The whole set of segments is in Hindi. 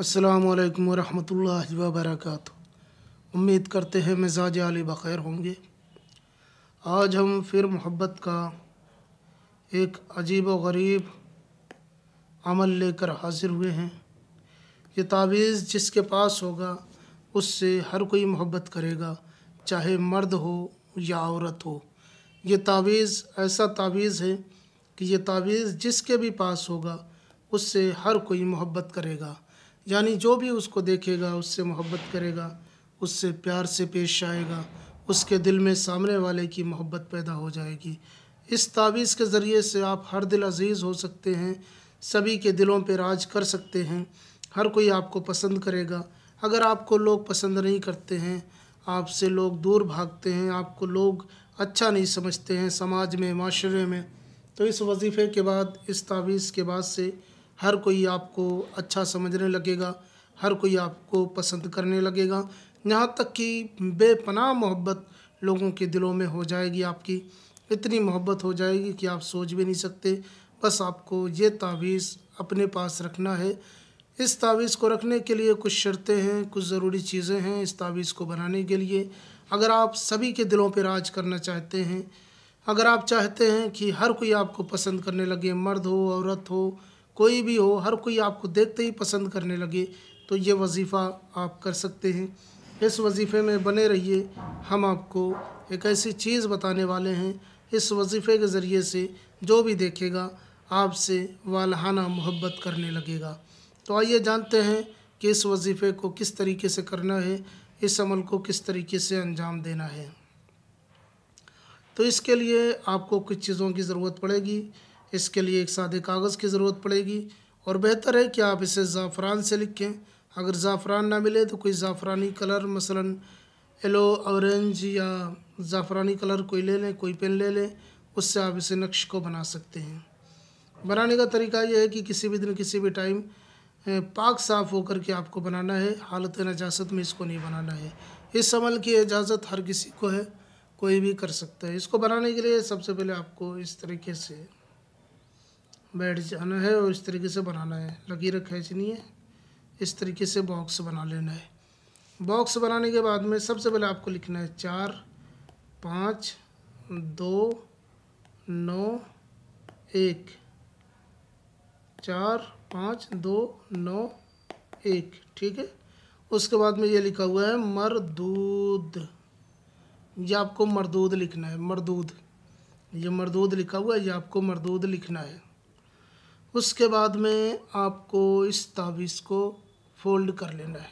अस्सलाम वरहमतुल्लाहि वबरकत उम्मीद करते हैं मिजाज आली बख़ैर होंगे आज हम फिर मोहब्बत का एक अजीब व गरीब अमल लेकर हाजिर हुए हैं ये तावीज़ जिसके पास होगा उससे हर कोई मोहब्बत करेगा चाहे मर्द हो या औरत हो ये तावीज़ ऐसा तावीज़ है कि ये तावीज़ जिसके भी पास होगा उससे हर कोई मोहब्बत करेगा यानी जो भी उसको देखेगा उससे मोहब्बत करेगा उससे प्यार से पेश आएगा उसके दिल में सामने वाले की मोहब्बत पैदा हो जाएगी इस तावीज़ के ज़रिए से आप हर दिल अजीज़ हो सकते हैं सभी के दिलों पर राज कर सकते हैं हर कोई आपको पसंद करेगा अगर आपको लोग पसंद नहीं करते हैं आपसे लोग दूर भागते हैं आपको लोग अच्छा नहीं समझते हैं समाज में माशरे में तो इस वजीफ़े के बाद इस तावीज़ के बाद से हर कोई आपको अच्छा समझने लगेगा हर कोई आपको पसंद करने लगेगा यहाँ तक कि बेपनाह मोहब्बत लोगों के दिलों में हो जाएगी आपकी इतनी मोहब्बत हो जाएगी कि आप सोच भी नहीं सकते बस आपको ये तावीज़ अपने पास रखना है इस तावीज़ को रखने के लिए कुछ शर्तें हैं कुछ ज़रूरी चीज़ें हैं इस तावीज़ को बनाने के लिए अगर आप सभी के दिलों पर राज करना चाहते हैं अगर आप चाहते हैं कि हर कोई आपको पसंद करने लगे मर्द हो औरत हो कोई भी हो हर कोई आपको देखते ही पसंद करने लगे तो ये वजीफ़ा आप कर सकते हैं इस वजीफ़े में बने रहिए हम आपको एक ऐसी चीज़ बताने वाले हैं इस वजीफ़े के ज़रिए से जो भी देखेगा आपसे वालहाना मोहब्बत करने लगेगा तो आइए जानते हैं कि इस वजीफ़े को किस तरीके से करना है इस अमल को किस तरीके से अंजाम देना है तो इसके लिए आपको कुछ चीज़ों की ज़रूरत पड़ेगी इसके लिए एक सादे कागज़ की ज़रूरत पड़ेगी और बेहतर है कि आप इसे ज़ाफ़रान से लिखें अगर ज़ाफ़रान ना मिले तो कोई ज़ाफ़रानी कलर मसलन येलो ऑरेंज या ज़ाफ़रानी कलर कोई ले लें कोई पेन ले लें उससे आप इसे नक्श को बना सकते हैं बनाने का तरीका यह है कि किसी भी दिन किसी भी टाइम पाक साफ़ होकर के आपको बनाना है हालत नजास्त में इसको नहीं बनाना है इस अमल की इजाज़त हर किसी को है कोई भी कर सकता है इसको बनाने के लिए सबसे पहले आपको इस तरीके से बैठ जाना है और इस तरीके से बनाना है लकीर खींचनी है इस तरीके से बॉक्स बना लेना है बॉक्स बनाने के बाद में सबसे पहले आपको लिखना है चार पाँच दो नौ एक चार पाँच दो नौ एक ठीक है उसके बाद में ये लिखा हुआ है मरदूद ये आपको मरदूद लिखना है मरदूद ये मरदूद लिखा हुआ है ये आपको मरदूद लिखना है उसके बाद में आपको इस ताबीज़ को फोल्ड कर लेना है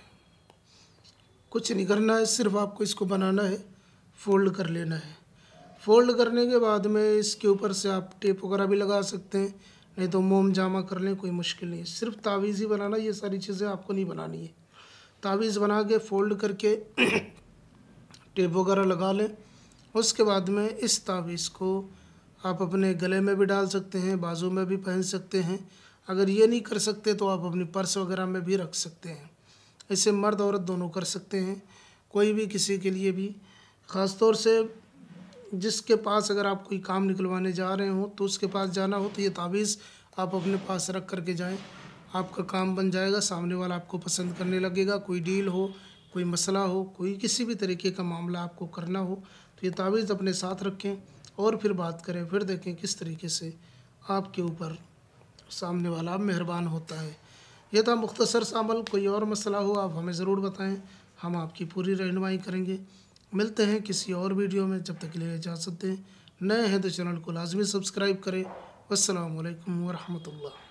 कुछ नहीं करना है सिर्फ आपको इसको बनाना है फोल्ड कर लेना है फोल्ड करने के बाद में इसके ऊपर से आप टेप वगैरह भी लगा सकते हैं नहीं तो मोम जामा कर लें कोई मुश्किल नहीं है सिर्फ तावीज़ ही बनाना ये सारी चीज़ें आपको नहीं बनानी है तावीज़ बना के फोल्ड करके टेप वगैरह लगा लें उसके बाद में इस तावीज़ को आप अपने गले में भी डाल सकते हैं बाजू में भी पहन सकते हैं अगर ये नहीं कर सकते तो आप अपनी पर्स वगैरह में भी रख सकते हैं इसे मर्द औरत दोनों कर सकते हैं कोई भी किसी के लिए भी ख़ास तौर से जिसके पास अगर आप कोई काम निकलवाने जा रहे हो तो उसके पास जाना हो तो ये ताबीज़ आप अपने पास रख कर के जाएँ आपका काम बन जाएगा सामने वाला आपको पसंद करने लगेगा कोई डील हो कोई मसला हो कोई किसी भी तरीके का मामला आपको करना हो तो ये ताबीज़ अपने साथ रखें और फिर बात करें फिर देखें किस तरीके से आपके ऊपर सामने वाला मेहरबान होता है यह था मुख्तसर सामल कोई और मसला हो आप हमें ज़रूर बताएं हम आपकी पूरी रहनमाई करेंगे मिलते हैं किसी और वीडियो में जब तक ले जा सकते हैं नए हैं तो चैनल को लाजमी सब्सक्राइब करें असलकम वरहमल